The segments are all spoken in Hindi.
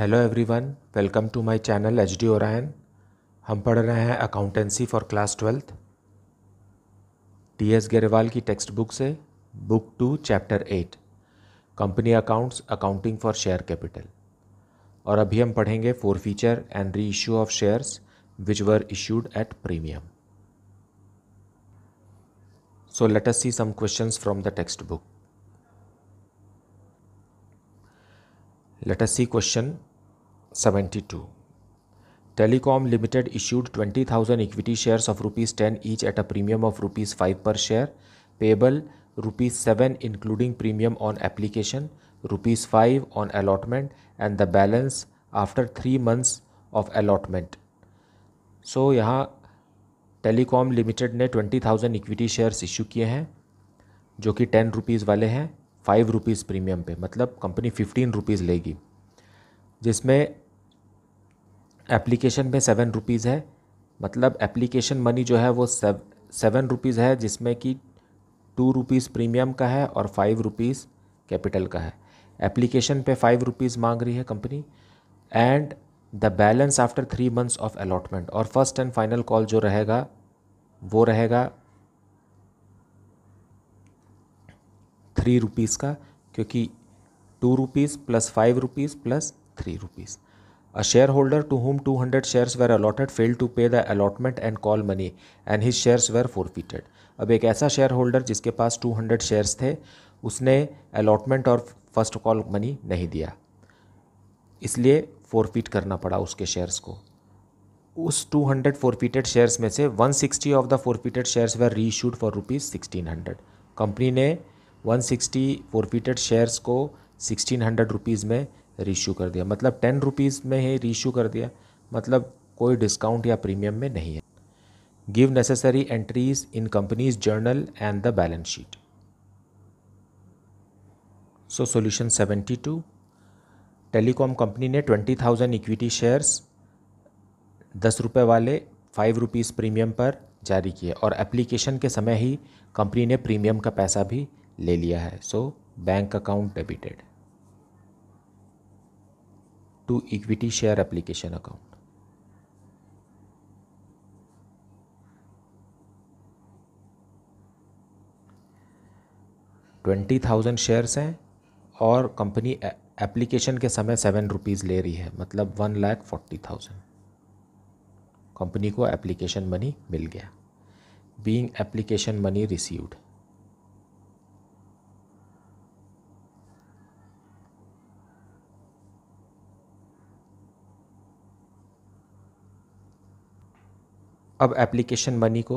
Hello everyone welcome to my channel H D Orion हम पढ़ रहे हैं accountancy for class twelfth T S Grewal की टेक्स्ट बुक से book two chapter eight company accounts accounting for share capital और अभी हम पढ़ेंगे forfeiture and reissue of shares which were issued at premium so let us see some questions from the textbook let us see question 72. Telecom Limited issued 20,000 equity shares of rupees 10 each at a premium of rupees 5 per share, payable rupees 7 including premium on application, rupees 5 on allotment and the balance after 3 months of allotment. So यहाँ टेलीकॉम लिमिटेड ने twenty thousand equity shares issue किए हैं जो कि टेन रुपीज़ वाले हैं फाइव रुपीज़ प्रीमियम पे मतलब कंपनी फिफ्टीन रुपीज़ लेगी जिसमें एप्लीकेशन में सेवन रुपीज़ है मतलब एप्लीकेशन मनी जो है वो सेवन रुपीज़ है जिसमें कि टू रुपीज़ प्रीमियम का है और फाइव रुपीज़ कैपिटल का है एप्लीकेशन पे फाइव रुपीज़ मांग रही है company and the balance after three months of allotment और फर्स्ट एंड फाइनल कॉल जो रहेगा वो रहेगा थ्री रुपीज़ का क्योंकि two rupees plus five rupees plus three rupees A shareholder to whom 200 shares were allotted failed to pay the allotment and call money and his shares were forfeited. अब एक ऐसा शेयर होल्डर जिसके पास 200 शेयर्स थे उसने अलॉटमेंट और फर्स्ट कॉल मनी नहीं दिया इसलिए फोरफिट करना पड़ा उसके शेयर्स को उस 200 फोरफिटेड शेयर्स में से 160 of the forfeited shares were reissued for rupees sixteen hundred company ने 160 फोरफिटेड शेयर्स को सिक्सटीन हंड्रेड रुपीज़ में रीशू कर दिया मतलब टेन रुपीज़ में ही रीशू कर दिया मतलब कोई डिस्काउंट या प्रीमियम में नहीं है give necessary entries in company's journal and the balance sheet so solution to telecom company ने ट्वेंटी थाउजेंड इक्विटी शेयर्स दस रुपये वाले फाइव रुपीज़ प्रीमियम पर जारी किए और एप्लीकेशन के समय ही कंपनी ने प्रीमियम का पैसा भी ले लिया है so bank account debited to equity share application account twenty thousand shares हैं और कंपनी एप्लीकेशन के समय सेवन रुपीज़ ले रही है मतलब one lakh forty thousand company को एप्लीकेशन मनी मिल गया बीइंग एप्लीकेशन मनी रिसीव्ड अब एप्लीकेशन मनी को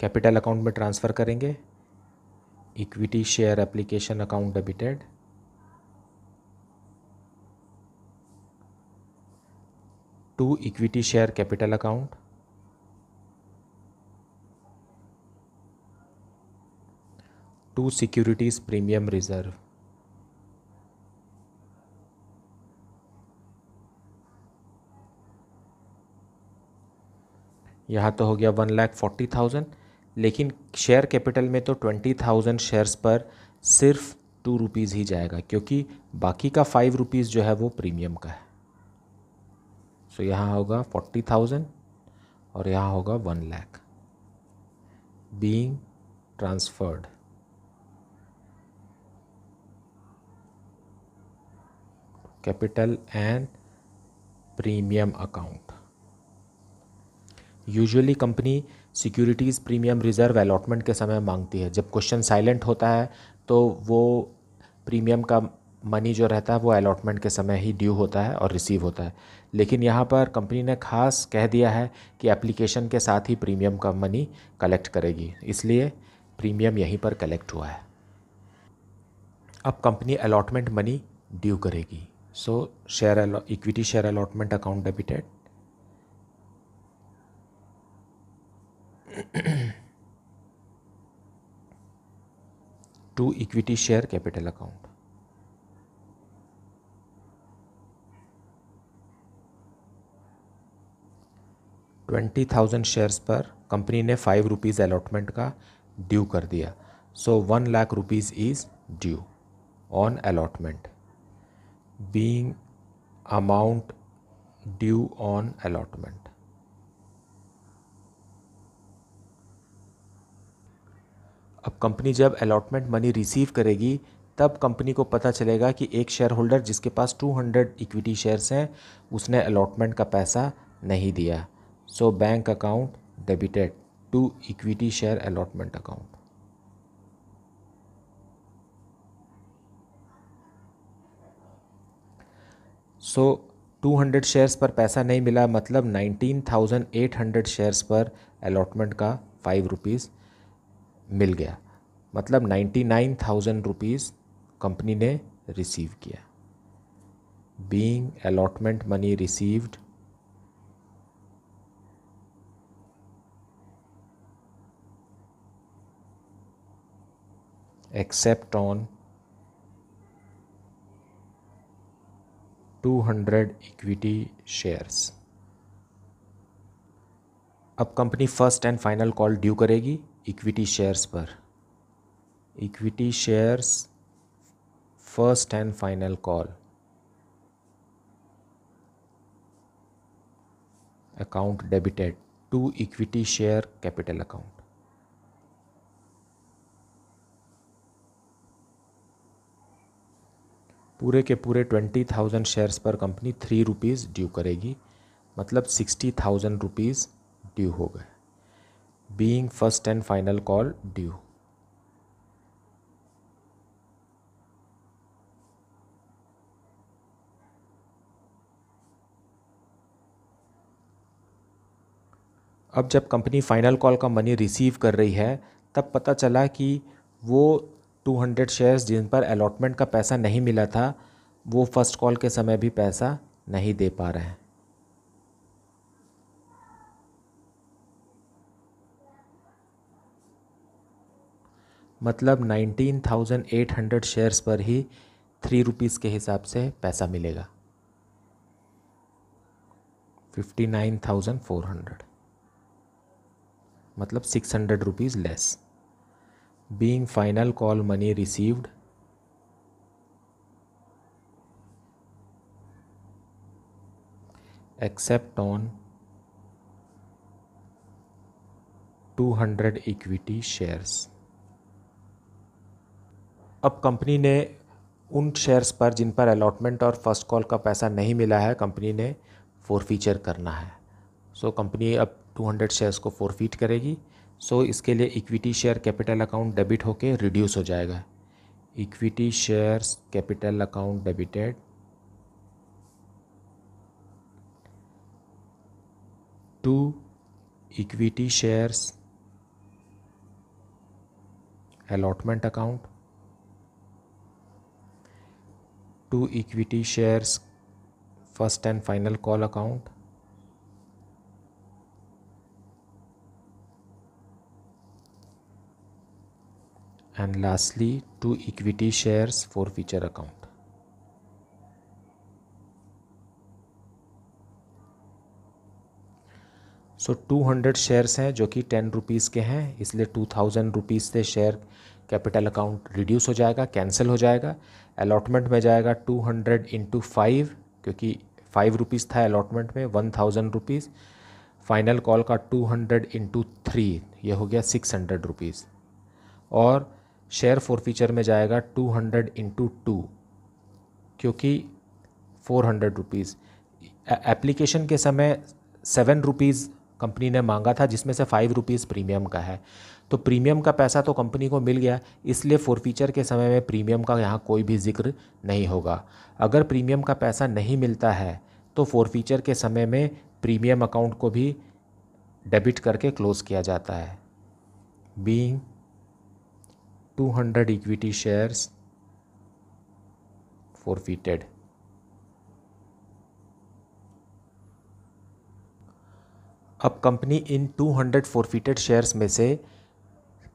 कैपिटल अकाउंट में ट्रांसफ़र करेंगे equity share application account debited to equity share capital account to securities premium reserve यहाँ तो हो गया वन लाख फोर्टी थाउजेंड लेकिन शेयर कैपिटल में तो ट्वेंटी थाउजेंड शेयर्स पर सिर्फ टू रुपीज़ ही जाएगा क्योंकि बाकी का फाइव रुपीज़ जो है वो प्रीमियम का है सो so, यहाँ होगा फोर्टी थाउजेंड और यहाँ होगा one lakh being transferred capital and premium account usually company securities premium reserve allotment के समय मांगती है जब क्वेश्चन साइलेंट होता है तो वो प्रीमियम का मनी जो रहता है वो अलॉटमेंट के समय ही ड्यू होता है और रिसीव होता है लेकिन यहाँ पर कंपनी ने खास कह दिया है कि एप्लीकेशन के साथ ही प्रीमियम का मनी कलेक्ट करेगी इसलिए प्रीमियम यहीं पर कलेक्ट हुआ है अब कंपनी अलॉटमेंट मनी ड्यू करेगी so share equity share allotment account debited to equity share capital account twenty thousand shares पर कंपनी ने फाइव रुपीज़ अलॉटमेंट का ड्यू कर दिया so one lakh rupees is due on allotment being amount due on allotment अब कंपनी जब अलॉटमेंट मनी रिसीव करेगी तब कंपनी को पता चलेगा कि एक शेयर होल्डर जिसके पास 200 इक्विटी शेयर्स हैं उसने अलॉटमेंट का पैसा नहीं दिया so bank account debited to equity share allotment account so 200 shares पर पैसा नहीं मिला मतलब 19,800 शेयर्स पर अलॉटमेंट का फाइव रुपीज़ मिल गया मतलब ninety nine thousand rupees company ने रिसीव किया being allotment money received except on two hundred equity shares अब company first and final call due करेगी इक्विटी शेयर्स पर equity shares first and final call account debited to equity share capital account पूरे के पूरे ट्वेंटी थाउजेंड शेयर्स पर कंपनी थ्री रुपीज़ ड्यू करेगी मतलब सिक्सटी थाउजेंड रुपीज़ ड्यू हो गए being first and final call due. अब जब कंपनी फाइनल कॉल का मनी रिसीव कर रही है तब पता चला कि वो 200 शेयर्स जिन पर अलॉटमेंट का पैसा नहीं मिला था वो फर्स्ट कॉल के समय भी पैसा नहीं दे पा रहे हैं मतलब 19,800 शेयर्स पर ही थ्री रुपीज़ के हिसाब से पैसा मिलेगा 59,400 मतलब 600 hundred rupees less being final call money received on two 200 equity shares अब कंपनी ने उन शेयर्स पर जिन पर अलॉटमेंट और फर्स्ट कॉल का पैसा नहीं मिला है कंपनी ने फीचर करना है सो so, कंपनी अब 200 शेयर्स को फीट करेगी सो so, इसके लिए equity share capital account debit होके रिड्यूस हो जाएगा equity shares capital account debited to equity shares allotment account two equity shares first and final call account and lastly two equity shares for future account so two hundred shares हैं जो कि टेन रुपीज़ के हैं इसलिए टू थाउजेंड रुपीज़ से शेयर कैपिटल अकाउंट रिड्यूस हो जाएगा कैंसिल हो जाएगा अलॉटमेंट में जाएगा टू हंड्रेड इंटू फाइव क्योंकि फाइव रुपीज़ था अलॉटमेंट में one thousand rupees final call का टू हंड्रेड इंटू थ्री ये हो गया सिक्स हंड्रेड रुपीज़ और शेयर फॉरफीचर में जाएगा टू हंड्रेड इंटू टू क्योंकि फ़ोर हंड्रेड रुपीज़ एप्लीकेशन के समय सेवन रुपीज़ कंपनी ने मांगा था जिसमें से फाइव रुपीज़ प्रीमियम का है तो प्रीमियम का पैसा तो कंपनी को मिल गया इसलिए फीचर के समय में प्रीमियम का यहाँ कोई भी जिक्र नहीं होगा अगर प्रीमियम का पैसा नहीं मिलता है तो फीचर के समय में प्रीमियम अकाउंट को भी डेबिट करके क्लोज़ किया जाता है बीइंग 200 इक्विटी शेयर्स फीटेड अब कंपनी इन 200 फोरफीटेड शेयर्स में से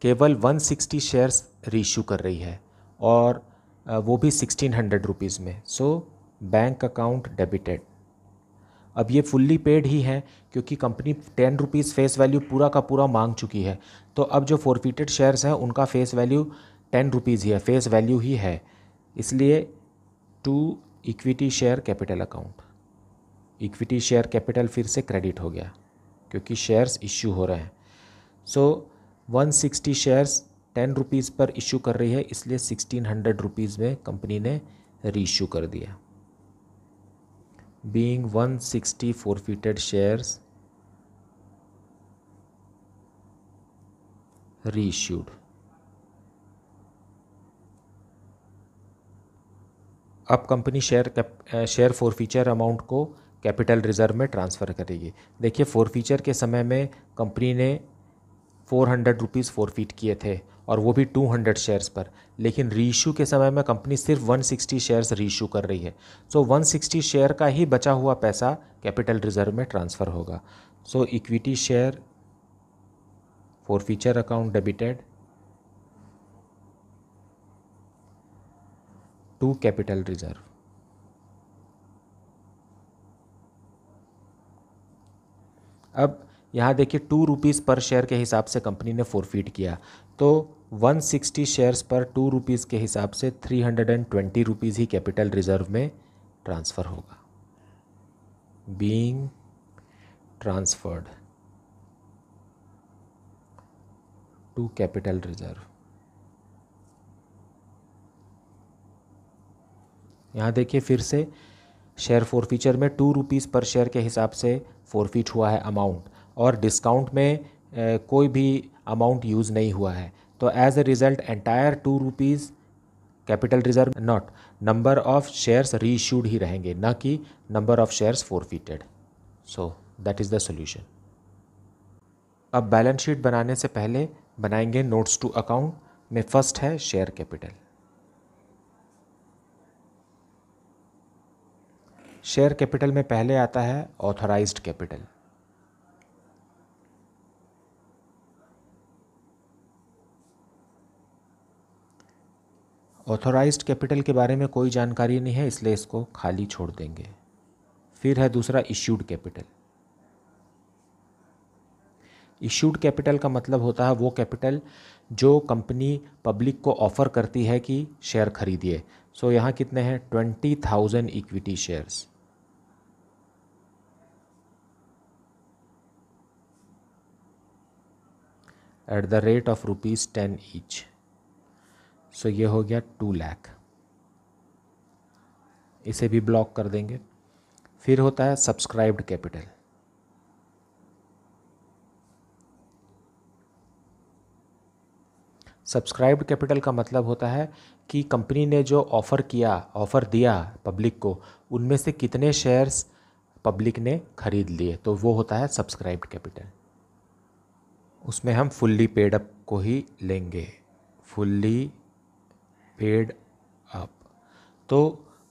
केवल 160 शेयर्स रीशू कर रही है और वो भी सिक्सटीन हंड्रेड रुपीज़ में सो बैंक अकाउंट डेबिटेड अब ये फुल्ली पेड ही है क्योंकि company ten rupees face value पूरा का पूरा मांग चुकी है तो अब जो फोरफीटेड शेयर्स हैं उनका फेस वैल्यू टेन रुपीज़ ही है फेस वैल्यू ही है इसलिए to equity share capital account equity share capital फिर से क्रेडिट हो गया क्योंकि शेयर्स इश्यू हो रहे हैं so one sixty shares ten rupees पर इशू कर रही है इसलिए सिक्सटीन हंड्रेड रुपीज़ में कंपनी ने री इशू कर दिया being one sixty forfeited shares reissued अब company share share forfeiture amount को कैपिटल रिजर्व में ट्रांसफ़र करेगी देखिए फोर फीचर के समय में कंपनी ने four hundred rupees forfeit किए थे और वो भी टू हंड्रेड शेयर्स पर लेकिन रीशू के समय में कंपनी सिर्फ वन सिक्सटी शेयर्स रीशू कर रही है सो वन सिक्सटी शेयर का ही बचा हुआ पैसा कैपिटल रिजर्व में ट्रांसफ़र होगा so equity share forfeiture account debited to capital reserve अब यहाँ देखिए टू रुपीज़ पर शेयर के हिसाब से कंपनी ने फोरफीट किया तो 160 शेयर्स पर टू रुपीज़ के हिसाब से three hundred and twenty rupees ही कैपिटल रिजर्व में ट्रांसफ़र होगा being transferred to capital reserve यहाँ देखिए फिर से शेयर फोर फीचर में टू रुपीज़ पर शेयर के हिसाब से फ़ोरफिट हुआ है अमाउंट और डिस्काउंट में कोई भी अमाउंट यूज़ नहीं हुआ है तो as a result entire two rupees capital reserve not number of shares reissued ही रहेंगे ना कि number of shares forfeited so that is the solution अब बैलेंस शीट बनाने से पहले बनाएंगे नोट्स टू अकाउंट में फर्स्ट है शेयर कैपिटल शेयर कैपिटल में पहले आता है ऑथराइज्ड कैपिटल ऑथोराइज्ड कैपिटल के बारे में कोई जानकारी नहीं है इसलिए इसको खाली छोड़ देंगे फिर है दूसरा इश्यूड कैपिटल इश्यूड कैपिटल का मतलब होता है वो कैपिटल जो कंपनी पब्लिक को ऑफ़र करती है कि शेयर खरीदिए सो so यहाँ कितने हैं twenty thousand equity shares at the rate of rupees ten each so ये हो गया टू लैख इसे भी ब्लॉक कर देंगे फिर होता है सब्सक्राइब्ड कैपिटल सब्सक्राइब्ड कैपिटल का मतलब होता है कि कंपनी ने जो ऑफ़र किया ऑफ़र दिया पब्लिक को उनमें से कितने शेयर्स पब्लिक ने खरीद लिए तो वो होता है सब्सक्राइब्ड कैपिटल उसमें हम फुल्ली पेड अप को ही लेंगे फुल्ली पेड अप तो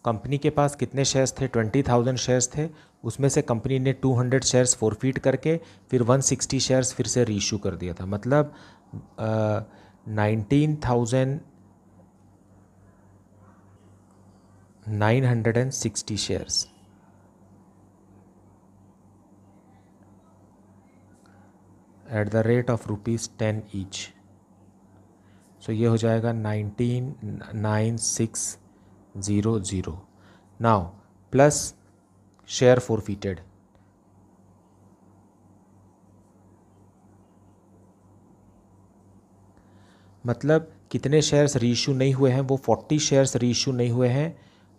कंपनी के पास कितने शेयर्स थे ट्वेंटी थाउजेंड शेयर्स थे उसमें से कंपनी ने टू हंड्रेड शेयर्स फोरफीट करके फिर वन सिक्सटी शेयर्स फिर से रीशू कर दिया था मतलब nineteen thousand nine hundred and sixty shares at the rate of rupees ten each so ये हो जाएगा nineteen nine six zero zero now plus share forfeited मतलब कितने शेयर्स रीशू नहीं हुए हैं वो फोर्टी शेयर्स रीशू नहीं हुए हैं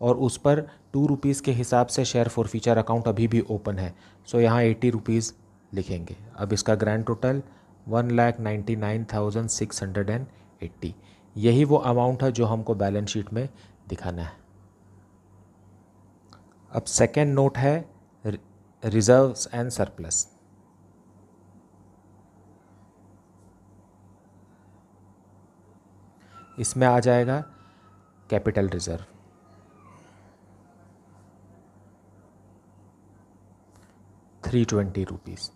और उस पर टू रुपीज़ के हिसाब से शेयर फॉर फीचर अकाउंट अभी भी ओपन है सो so, यहाँ एटी रुपीज़ लिखेंगे अब इसका grand total one lakh ninety nine thousand six hundred and eighty यही वो अमाउंट है जो हमको बैलेंस शीट में दिखाना है अब सेकेंड नोट है रिजर्व्स एंड सरप्लस इसमें आ जाएगा capital reserve three twenty rupees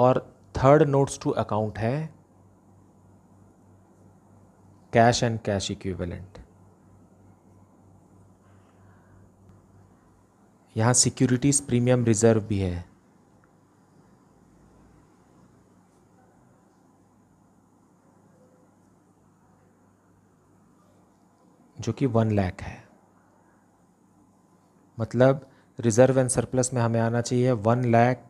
और थर्ड नोट्स टू अकाउंट है कैश एंड कैश इक्विवेलेंट यहां सिक्योरिटीज प्रीमियम रिजर्व भी है जो कि वन लैख है मतलब रिजर्व एंड सरप्लस में हमें आना चाहिए one lakh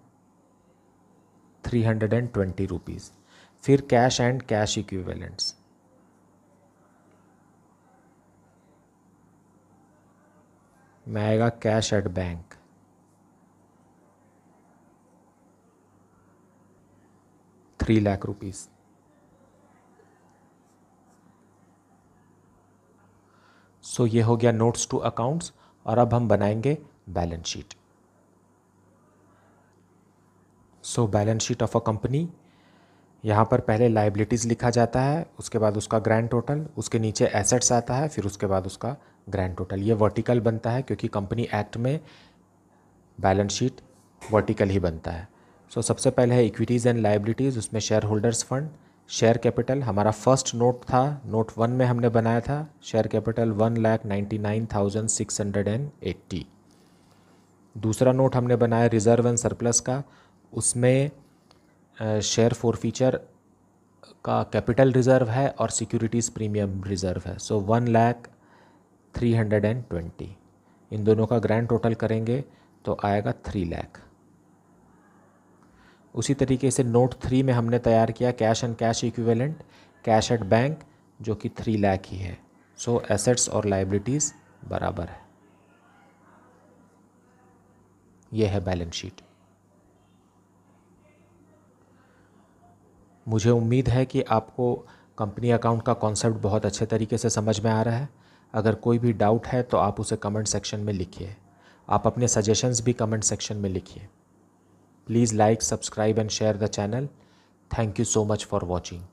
three hundred and twenty rupees फिर कैश एंड कैश इक्विवेलेंट्स में आएगा cash at bank three lakh rupees so so, ये हो गया नोट्स टू अकाउंट्स और अब हम बनाएंगे balance sheet so balance sheet of a company यहाँ पर पहले लाइबिलिटीज़ लिखा जाता है उसके बाद उसका ग्रैंड टोटल उसके नीचे एसेट्स आता है फिर उसके बाद उसका ग्रैंड टोटल ये वर्टिकल बनता है क्योंकि कंपनी एक्ट में बैलेंस शीट वर्टिकल ही बनता है सो so, सबसे पहले है इक्विटीज़ एंड लाइबिलिटीज़ उसमें shareholders fund share capital हमारा फर्स्ट नोट था नोट वन में हमने बनाया था share capital one lakh ninety nine thousand six hundred and eighty दूसरा नोट हमने बनाया रिजर्व एंड सरप्लस का उसमें शेयर फोर फीचर का कैपिटल रिज़र्व है और सिक्योरिटीज़ प्रीमियम रिज़र्व है so one lakh three hundred and twenty इन दोनों का ग्रैंड टोटल करेंगे तो आएगा थ्री लैख उसी तरीके से नोट थ्री में हमने तैयार किया cash and cash equivalent cash at bank जो कि थ्री लाख ही है सो so, एसेट्स और लाइबिलिटीज़ बराबर है यह है बैलेंस शीट मुझे उम्मीद है कि आपको कंपनी अकाउंट का कॉन्सेप्ट बहुत अच्छे तरीके से समझ में आ रहा है अगर कोई भी डाउट है तो आप उसे कमेंट सेक्शन में लिखिए आप अपने सजेशंस भी कमेंट सेक्शन में लिखिए please like subscribe and share the channel thank you so much for watching